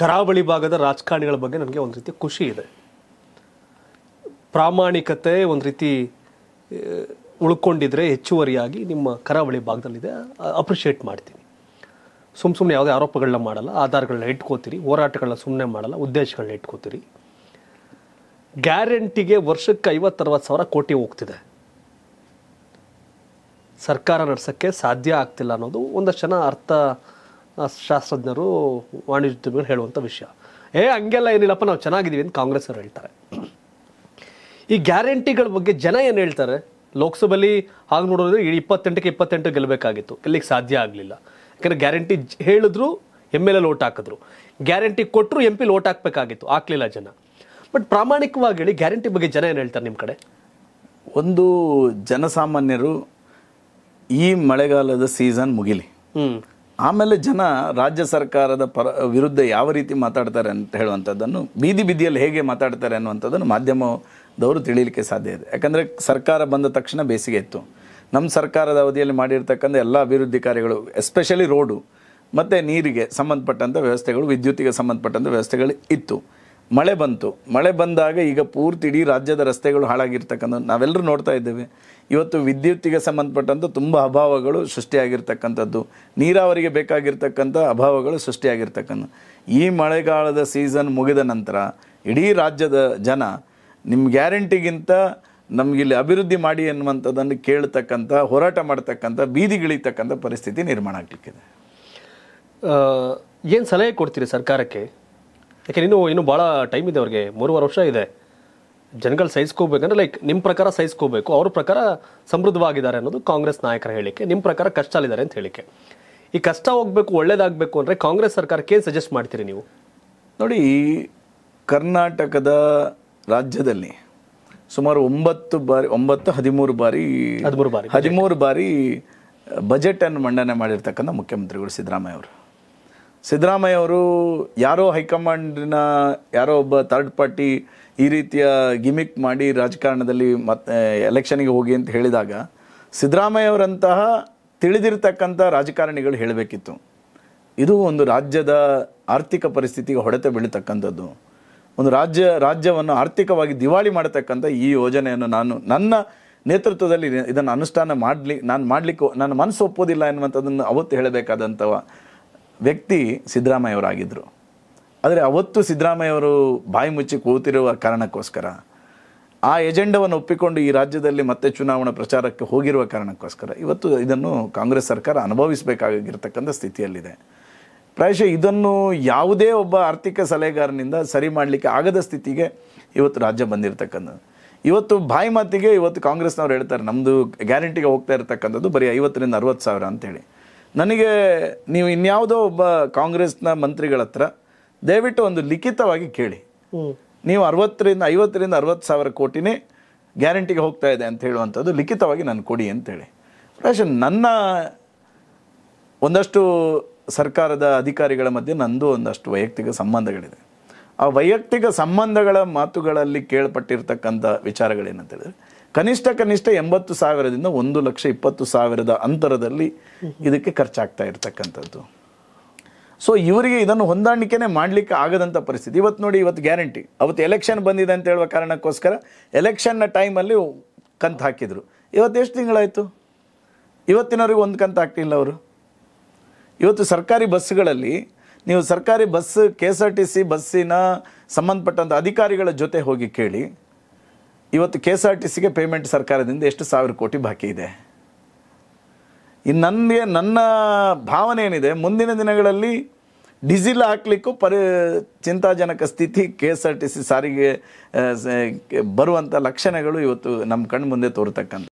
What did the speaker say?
ಕರಾವಳಿ ಭಾಗದ ರಾಜಕಾರಣಿಗಳ ಬಗ್ಗೆ ನನಗೆ ಒಂದು ರೀತಿ ಖುಷಿ ಇದೆ ಪ್ರಾಮಾಣಿಕತೆ ಒಂದು ರೀತಿ ಉಳ್ಕೊಂಡಿದ್ರೆ ಹೆಚ್ಚುವರಿಯಾಗಿ ನಿಮ್ಮ ಕರಾವಳಿ ಭಾಗದಲ್ಲಿದೆ ಅಪ್ರಿಷಿಯೇಟ್ ಮಾಡ್ತೀನಿ ಸುಮ್ಮ ಸುಮ್ಮನೆ ಯಾವುದೇ ಆರೋಪಗಳನ್ನ ಮಾಡಲ್ಲ ಆಧಾರಗಳನ್ನ ಇಟ್ಕೋತೀರಿ ಹೋರಾಟಗಳನ್ನ ಸುಮ್ಮನೆ ಮಾಡಲ್ಲ ಉದ್ದೇಶಗಳನ್ನ ಇಟ್ಕೋತೀರಿ ಗ್ಯಾರಂಟಿಗೆ ವರ್ಷಕ್ಕೆ ಐವತ್ತರವತ್ತು ಸಾವಿರ ಕೋಟಿ ಹೋಗ್ತಿದೆ ಸರ್ಕಾರ ನಡೆಸೋಕ್ಕೆ ಸಾಧ್ಯ ಆಗ್ತಿಲ್ಲ ಅನ್ನೋದು ಒಂದಷ್ಟು ಜನ ಅರ್ಥ ಶಾಸ್ತ್ರಜ್ಞರು ವಾಣಿಜ್ಯೋದ್ಯಮಿಗಳು ಹೇಳುವಂಥ ವಿಷಯ ಏ ಹಂಗೆಲ್ಲ ಏನಿಲ್ಲಪ್ಪ ನಾವು ಚೆನ್ನಾಗಿದ್ದೀವಿ ಅಂತ ಕಾಂಗ್ರೆಸ್ ಅವರು ಹೇಳ್ತಾರೆ ಈ ಗ್ಯಾರಂಟಿಗಳ ಬಗ್ಗೆ ಜನ ಏನು ಹೇಳ್ತಾರೆ ಲೋಕಸಭೆಯಲ್ಲಿ ಹಾಗೆ ನೋಡೋದ್ರೆ ಇಪ್ಪತ್ತೆಂಟಕ್ಕೆ ಇಪ್ಪತ್ತೆಂಟು ಗೆಲ್ಲಬೇಕಾಗಿತ್ತು ಗೆಲ್ಲಿಗೆ ಸಾಧ್ಯ ಆಗಲಿಲ್ಲ ಯಾಕಂದರೆ ಗ್ಯಾರಂಟಿ ಹೇಳಿದ್ರು ಎಮ್ ಎಲ್ ಎಲ್ ಓಟ್ ಹಾಕಿದ್ರು ಗ್ಯಾರಂಟಿ ಕೊಟ್ಟರು ಎಂ ಪಿಲಿ ಓಟ್ ಹಾಕಬೇಕಾಗಿತ್ತು ಹಾಕ್ಲಿಲ್ಲ ಜನ ಬಟ್ ಪ್ರಾಮಾಣಿಕವಾಗಿ ಹೇಳಿ ಗ್ಯಾರಂಟಿ ಬಗ್ಗೆ ಜನ ಏನು ಹೇಳ್ತಾರೆ ನಿಮ್ಮ ಕಡೆ ಒಂದು ಜನಸಾಮಾನ್ಯರು ಈ ಮಳೆಗಾಲದ ಸೀಸನ್ ಮುಗಿಲಿ ಆಮೇಲೆ ಜನ ರಾಜ್ಯ ಸರ್ಕಾರದ ಪರ ವಿರುದ್ಧ ಯಾವ ರೀತಿ ಮಾತಾಡ್ತಾರೆ ಅಂತ ಹೇಳುವಂಥದ್ದನ್ನು ಬೀದಿ ಬೀದಿಯಲ್ಲಿ ಹೇಗೆ ಮಾತಾಡ್ತಾರೆ ಅನ್ನುವಂಥದ್ದನ್ನು ಮಾಧ್ಯಮದವರು ತಿಳಿಯಲಿಕ್ಕೆ ಸಾಧ್ಯ ಇದೆ ಯಾಕಂದರೆ ಸರ್ಕಾರ ಬಂದ ತಕ್ಷಣ ಬೇಸಿಗೆ ಇತ್ತು ನಮ್ಮ ಸರ್ಕಾರದ ಅವಧಿಯಲ್ಲಿ ಮಾಡಿರ್ತಕ್ಕಂಥ ಎಲ್ಲ ಅಭಿವೃದ್ಧಿ ಕಾರ್ಯಗಳು ಎಸ್ಪೆಷಲಿ ರೋಡು ಮತ್ತು ನೀರಿಗೆ ಸಂಬಂಧಪಟ್ಟಂಥ ವ್ಯವಸ್ಥೆಗಳು ವಿದ್ಯುತ್ತಿಗೆ ಸಂಬಂಧಪಟ್ಟಂಥ ವ್ಯವಸ್ಥೆಗಳು ಇತ್ತು ಮಳೆ ಬಂತು ಮಳೆ ಬಂದಾಗ ಈಗ ಪೂರ್ತಿ ಇಡೀ ರಾಜ್ಯದ ರಸ್ತೆಗಳು ಹಾಳಾಗಿರ್ತಕ್ಕಂಥ ನಾವೆಲ್ಲರೂ ನೋಡ್ತಾ ಇದ್ದೇವೆ ಇವತ್ತು ವಿದ್ಯುತ್ತಿಗೆ ಸಂಬಂಧಪಟ್ಟಂಥ ತುಂಬ ಅಭಾವಗಳು ಸೃಷ್ಟಿಯಾಗಿರ್ತಕ್ಕಂಥದ್ದು ನೀರಾವರಿಗೆ ಬೇಕಾಗಿರ್ತಕ್ಕಂಥ ಅಭಾವಗಳು ಸೃಷ್ಟಿಯಾಗಿರ್ತಕ್ಕಂಥ ಈ ಮಳೆಗಾಲದ ಸೀಸನ್ ಮುಗಿದ ನಂತರ ಇಡೀ ರಾಜ್ಯದ ಜನ ನಿಮ್ಮ ಗ್ಯಾರಂಟಿಗಿಂತ ನಮಗಿಲ್ಲಿ ಅಭಿವೃದ್ಧಿ ಮಾಡಿ ಎನ್ನುವಂಥದ್ದನ್ನು ಕೇಳ್ತಕ್ಕಂಥ ಹೋರಾಟ ಮಾಡ್ತಕ್ಕಂಥ ಬೀದಿಗಿಳಿತಕ್ಕಂಥ ಪರಿಸ್ಥಿತಿ ನಿರ್ಮಾಣ ಆಗ್ಲಿಕ್ಕಿದೆ ಏನು ಸಲಹೆ ಕೊಡ್ತೀರಿ ಸರ್ಕಾರಕ್ಕೆ ಯಾಕೆ ನೀನು ಇನ್ನು ಭಾಳ ಟೈಮ್ ಇದೆ ಅವ್ರಿಗೆ ಮೂರುವರೆ ವರ್ಷ ಇದೆ ಜನಗಳು ಸಹಿಸ್ಕೋಬೇಕಂದ್ರೆ ಲೈಕ್ ನಿಮ್ಮ ಪ್ರಕಾರ ಸಹಿಸ್ಕೋಬೇಕು ಅವ್ರ ಪ್ರಕಾರ ಸಮೃದ್ಧವಾಗಿದ್ದಾರೆ ಅನ್ನೋದು ಕಾಂಗ್ರೆಸ್ ನಾಯಕರ ಹೇಳಿಕೆ ನಿಮ್ಮ ಪ್ರಕಾರ ಕಷ್ಟಲಿದ್ದಾರೆ ಅಂತ ಹೇಳಿಕೆ ಈ ಕಷ್ಟ ಹೋಗಬೇಕು ಒಳ್ಳೇದಾಗಬೇಕು ಅಂದರೆ ಕಾಂಗ್ರೆಸ್ ಸರ್ಕಾರಕ್ಕೆ ಸಜೆಸ್ಟ್ ಮಾಡ್ತೀರಿ ನೀವು ನೋಡಿ ಕರ್ನಾಟಕದ ರಾಜ್ಯದಲ್ಲಿ ಸುಮಾರು ಒಂಬತ್ತು ಬಾರಿ ಒಂಬತ್ತು ಹದಿಮೂರು ಬಾರಿ ಹದಿಮೂರು ಬಾರಿ ಹದಿಮೂರು ಬಾರಿ ಬಜೆಟನ್ನು ಮಂಡನೆ ಮಾಡಿರ್ತಕ್ಕಂಥ ಮುಖ್ಯಮಂತ್ರಿಗಳು ಸಿದ್ದರಾಮಯ್ಯ ಅವರು ಸಿದ್ದರಾಮಯ್ಯ ಅವರು ಯಾರೋ ಹೈಕಮಾಂಡಿನ ಯಾರೋ ಒಬ್ಬ ಥರ್ಡ್ ಪಾರ್ಟಿ ಈ ರೀತಿಯ ಗಿಮಿಕ್ ಮಾಡಿ ರಾಜಕಾರಣದಲ್ಲಿ ಮತ್ತೆ ಎಲೆಕ್ಷನ್ಗೆ ಹೋಗಿ ಅಂತ ಹೇಳಿದಾಗ ಸಿದ್ದರಾಮಯ್ಯ ಅವರಂತಹ ತಿಳಿದಿರ್ತಕ್ಕಂಥ ರಾಜಕಾರಣಿಗಳು ಹೇಳಬೇಕಿತ್ತು ಇದು ಒಂದು ರಾಜ್ಯದ ಆರ್ಥಿಕ ಪರಿಸ್ಥಿತಿಗೆ ಹೊಡೆತ ಬೀಳತಕ್ಕಂಥದ್ದು ಒಂದು ರಾಜ್ಯ ರಾಜ್ಯವನ್ನು ಆರ್ಥಿಕವಾಗಿ ದಿವಾಳಿ ಮಾಡತಕ್ಕಂಥ ಈ ಯೋಜನೆಯನ್ನು ನಾನು ನನ್ನ ನೇತೃತ್ವದಲ್ಲಿ ಇದನ್ನು ಅನುಷ್ಠಾನ ಮಾಡಲಿ ನಾನು ಮಾಡಲಿಕ್ಕೆ ನನ್ನ ಮನಸ್ಸು ಒಪ್ಪೋದಿಲ್ಲ ಎನ್ನುವಂಥದ್ದನ್ನು ಅವತ್ತು ಹೇಳಬೇಕಾದಂಥ ವ್ಯಕ್ತಿ ಸಿದ್ದರಾಮಯ್ಯವರಾಗಿದ್ದರು ಆದರೆ ಅವತ್ತು ಸಿದ್ದರಾಮಯ್ಯವರು ಬಾಯಿ ಮುಚ್ಚಿ ಕೂತಿರುವ ಕಾರಣಕ್ಕೋಸ್ಕರ ಆ ಎಜೆಂಡವನ್ನು ಒಪ್ಪಿಕೊಂಡು ಈ ರಾಜ್ಯದಲ್ಲಿ ಮತ್ತೆ ಚುನಾವಣಾ ಪ್ರಚಾರಕ್ಕೆ ಹೋಗಿರುವ ಕಾರಣಕ್ಕೋಸ್ಕರ ಇವತ್ತು ಇದನ್ನು ಕಾಂಗ್ರೆಸ್ ಸರ್ಕಾರ ಅನುಭವಿಸಬೇಕಾಗಿರ್ತಕ್ಕಂಥ ಸ್ಥಿತಿಯಲ್ಲಿದೆ ಪ್ರಾಯಶಃ ಇದನ್ನು ಯಾವುದೇ ಒಬ್ಬ ಆರ್ಥಿಕ ಸಲಹೆಗಾರನಿಂದ ಸರಿ ಮಾಡಲಿಕ್ಕೆ ಆಗದ ಸ್ಥಿತಿಗೆ ಇವತ್ತು ರಾಜ್ಯ ಬಂದಿರತಕ್ಕಂಥದ್ದು ಇವತ್ತು ಬಾಯಿ ಮಾತಿಗೆ ಇವತ್ತು ಕಾಂಗ್ರೆಸ್ನವ್ರು ಹೇಳ್ತಾರೆ ನಮ್ಮದು ಗ್ಯಾರಂಟಿಗೆ ಹೋಗ್ತಾ ಇರತಕ್ಕಂಥದ್ದು ಬರೀ ಐವತ್ತರಿಂದ ಅರವತ್ತು ಸಾವಿರ ಅಂತೇಳಿ ನನಗೆ ನೀವು ಇನ್ಯಾವುದೋ ಒಬ್ಬ ಕಾಂಗ್ರೆಸ್ನ ಮಂತ್ರಿಗಳ ಹತ್ರ ದಯವಿಟ್ಟು ಒಂದು ಲಿಖಿತವಾಗಿ ಕೇಳಿ ನೀವು ಅರವತ್ತರಿಂದ ಐವತ್ತರಿಂದ ಅರವತ್ತು ಸಾವಿರ ಕೋಟಿನೇ ಗ್ಯಾರಂಟಿಗೆ ಹೋಗ್ತಾ ಇದೆ ಅಂತ ಹೇಳುವಂಥದ್ದು ಲಿಖಿತವಾಗಿ ನಾನು ಕೊಡಿ ಅಂತೇಳಿ ಪ್ರಕಾಶ್ ನನ್ನ ಒಂದಷ್ಟು ಸರ್ಕಾರದ ಅಧಿಕಾರಿಗಳ ಮಧ್ಯೆ ನಂದು ಒಂದಷ್ಟು ವೈಯಕ್ತಿಕ ಸಂಬಂಧಗಳಿದೆ ಆ ವೈಯಕ್ತಿಕ ಸಂಬಂಧಗಳ ಮಾತುಗಳಲ್ಲಿ ಕೇಳ್ಪಟ್ಟಿರ್ತಕ್ಕಂಥ ವಿಚಾರಗಳೇನಂತೇಳಿದ್ರೆ ಕನಿಷ್ಠ ಕನಿಷ್ಠ ಎಂಬತ್ತು ಸಾವಿರದಿಂದ ಒಂದು ಲಕ್ಷ ಇಪ್ಪತ್ತು ಸಾವಿರದ ಅಂತರದಲ್ಲಿ ಇದಕ್ಕೆ ಖರ್ಚಾಗ್ತಾ ಇರ್ತಕ್ಕಂಥದ್ದು ಸೊ ಇವರಿಗೆ ಇದನ್ನು ಹೊಂದಾಣಿಕೆನೇ ಮಾಡಲಿಕ್ಕೆ ಆಗದಂಥ ಪರಿಸ್ಥಿತಿ ಇವತ್ತು ನೋಡಿ ಇವತ್ತು ಗ್ಯಾರಂಟಿ ಅವತ್ತು ಎಲೆಕ್ಷನ್ ಬಂದಿದೆ ಅಂತ ಹೇಳುವ ಕಾರಣಕ್ಕೋಸ್ಕರ ಎಲೆಕ್ಷನ್ನ ಟೈಮಲ್ಲಿ ಕಂತು ಹಾಕಿದರು ಇವತ್ತು ಎಷ್ಟು ತಿಂಗಳಾಯಿತು ಇವತ್ತಿನವ್ರಿಗೆ ಒಂದು ಕಂತು ಹಾಕ್ತಿಲ್ಲ ಅವರು ಇವತ್ತು ಸರ್ಕಾರಿ ಬಸ್ಗಳಲ್ಲಿ ನೀವು ಸರ್ಕಾರಿ bus K S R T C ಬಸ್ಸಿನ ಸಂಬಂಧಪಟ್ಟಂಥ ಅಧಿಕಾರಿಗಳ ಜೊತೆ ಹೋಗಿ ಕೇಳಿ ಇವತ್ತು ಕೆ ಎಸ್ ಆರ್ ಟಿ ಸಿಗೆ ಪೇಮೆಂಟ್ ಸರ್ಕಾರದಿಂದ ಎಷ್ಟು ಸಾವಿರ ಕೋಟಿ ಬಾಕಿ ಇದೆ ಇನ್ನು ನನಗೆ ನನ್ನ ಭಾವನೆ ಏನಿದೆ ಮುಂದಿನ ದಿನಗಳಲ್ಲಿ ಡಿಸಿಲ್ ಹಾಕ್ಲಿಕ್ಕೂ ಪರಿ ಚಿಂತಾಜನಕ ಸ್ಥಿತಿ K S R T C ಸಾರಿಗೆ ಬರುವಂಥ ಲಕ್ಷಣಗಳು ಇವತ್ತು ನಮ್ಮ ಕಣ್ಣು ಮುಂದೆ ತೋರ್ತಕ್ಕಂಥ